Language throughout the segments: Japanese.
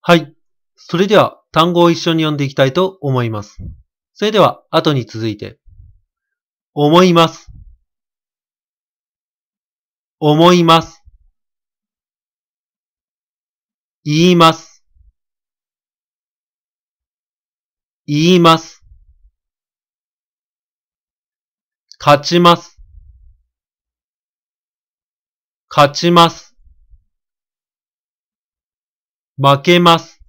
はい。それでは単語を一緒に読んでいきたいと思います。それでは後に続いて、思います。思います。言います。言います。勝ちます。勝ちます。負けます。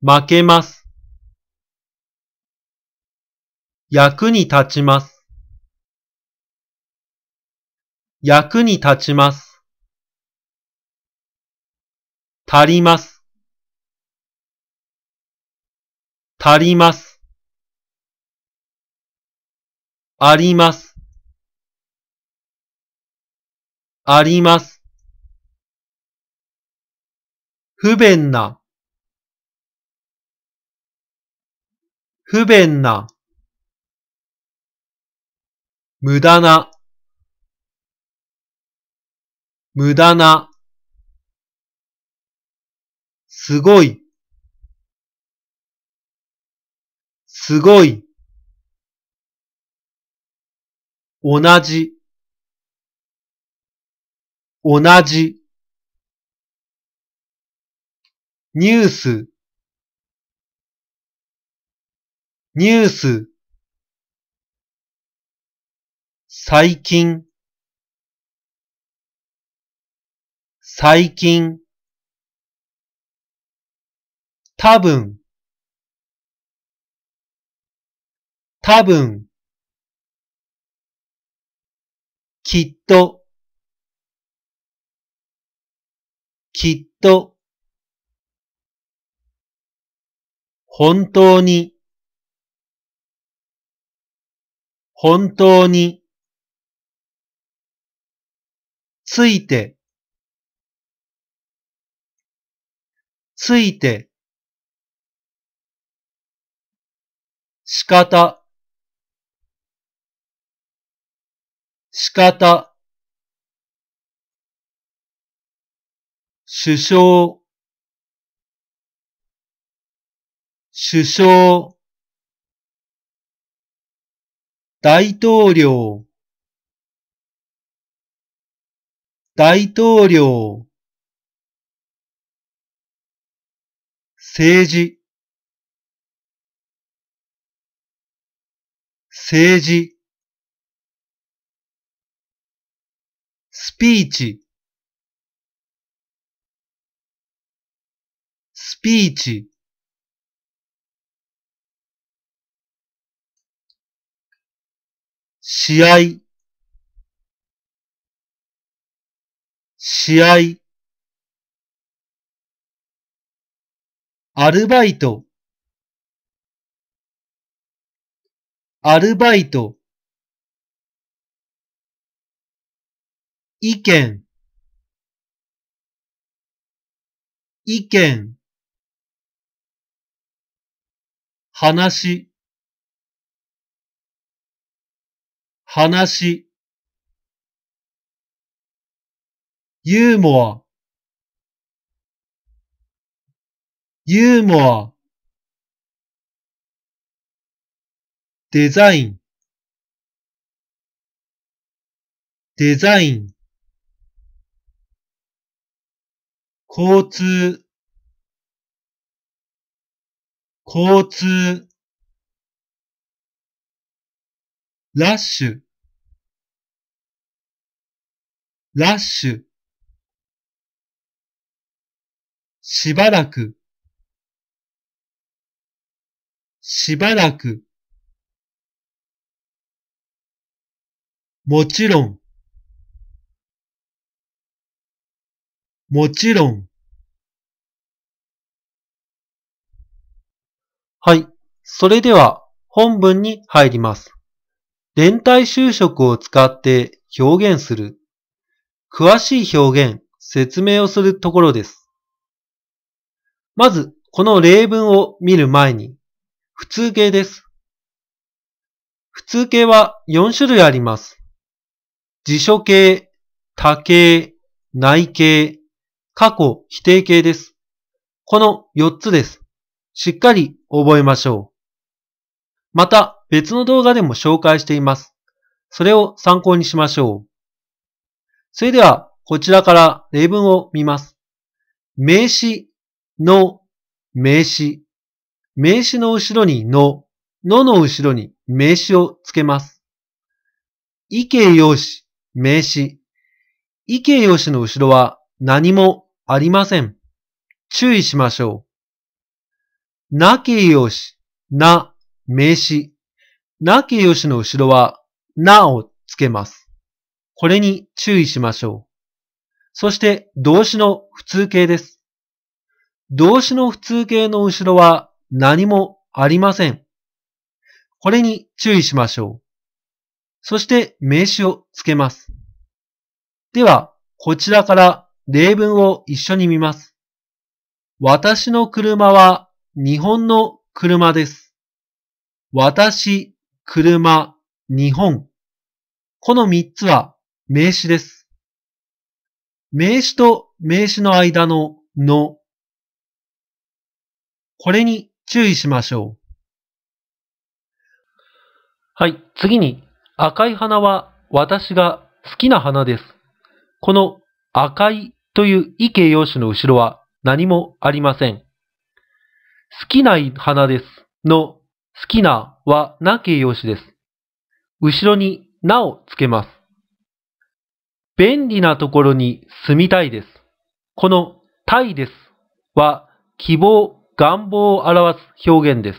負けます。役に立ちます。役に立ちます。足ります。足ります。あります。あります。不便な、不便な、無駄な、無駄な、すごい、すごい、同じ、同じ、ニュース、ニュース、最近、最近、多分、多分、きっと、きっと、本当に、本当に、ついて、ついて、仕方、仕方、首相、首相、大統領、大統領、政治、政治、スピーチ、スピーチ試合、試合。アルバイト、アルバイト。意見、意見。話、話、ユーモア、ユーモア、デザイン、デザイン、交通、交通、ラッシュ、ラッシュ。しばらく、しばらく。もちろん、もちろん。はい。それでは本文に入ります。連帯就職を使って表現する。詳しい表現、説明をするところです。まず、この例文を見る前に、普通形です。普通形は4種類あります。辞書形、多形、内形、過去否定形です。この4つです。しっかり覚えましょう。また、別の動画でも紹介しています。それを参考にしましょう。それでは、こちらから例文を見ます。名詞の名詞。名詞の後ろにの、のの後ろに名詞をつけます。意形容詞、名詞。意形容詞の後ろは何もありません。注意しましょう。な形容詞、な名詞。なきよしの後ろは、なをつけます。これに注意しましょう。そして動詞の普通形です。動詞の普通形の後ろは何もありません。これに注意しましょう。そして名詞をつけます。では、こちらから例文を一緒に見ます。私の車は日本の車です。私車、日本。この3つは名詞です。名詞と名詞の間のの。これに注意しましょう。はい、次に赤い花は私が好きな花です。この赤いという意形容詞の後ろは何もありません。好きな花ですの好きなはな形容詞です。後ろになをつけます。便利なところに住みたいです。このたいですは希望、願望を表す表現です。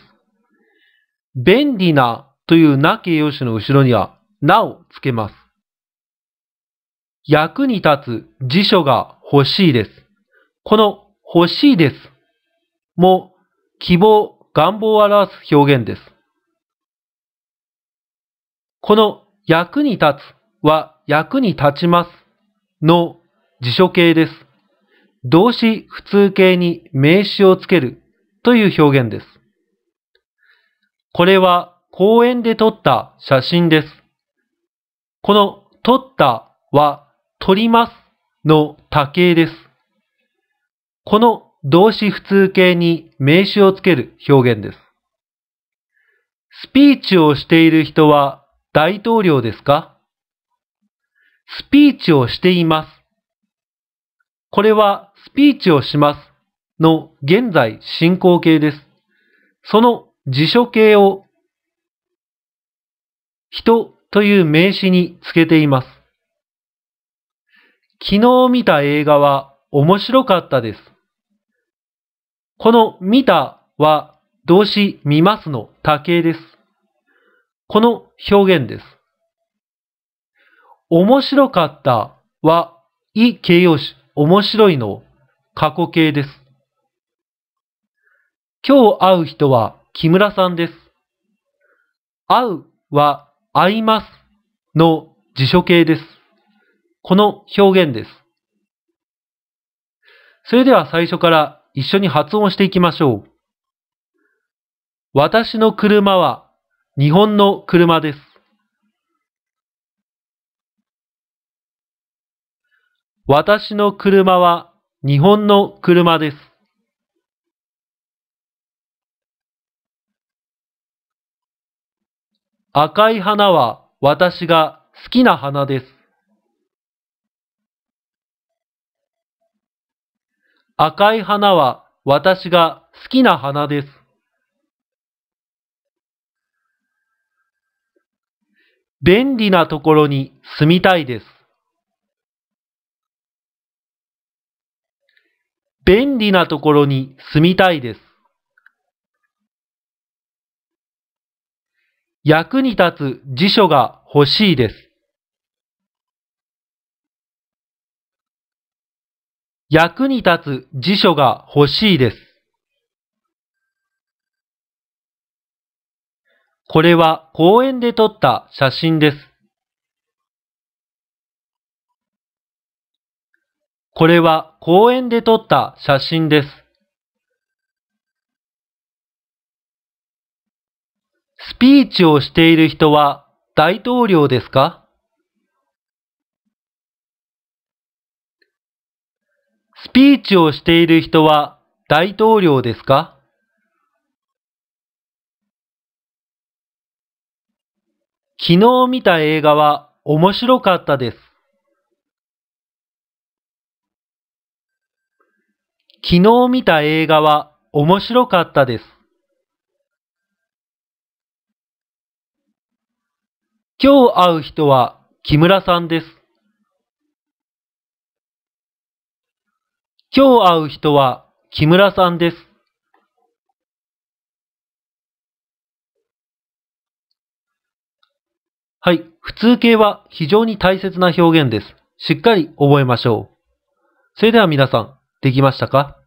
便利なというな形容詞の後ろにはなをつけます。役に立つ辞書が欲しいです。この欲しいですも希望、願望を表す表現です。この役に立つは役に立ちますの辞書形です。動詞普通形に名詞をつけるという表現です。これは公園で撮った写真です。この撮ったは撮りますの多形です。この動詞普通形に名詞をつける表現です。スピーチをしている人は大統領ですかスピーチをしています。これはスピーチをしますの現在進行形です。その辞書形を人という名詞につけています。昨日見た映画は面白かったです。この見たは動詞見ますの多形です。この表現です。面白かったは、い形容詞、面白いの過去形です。今日会う人は木村さんです。会うは会いますの辞書形です。この表現です。それでは最初から一緒に発音していきましょう。私の車は日本の車です。私の車は日本の車です。赤い花は私が好きな花です。赤い花は私が好きな花です。便利なところに住みたいです。便利なところに住みたいです。役に立つ辞書が欲しいです。役に立つ辞書が欲しいです。これは公園で撮った写真です。これは公園で撮った写真です。スピーチをしている人は大統領ですかスピーチをしている人は大統領ですか昨日見た映画は面白かったです。昨日見た映画は面白かったです。今日会う人は木村さんです。今日会う人は木村さんです。はい。普通形は非常に大切な表現です。しっかり覚えましょう。それでは皆さん、できましたか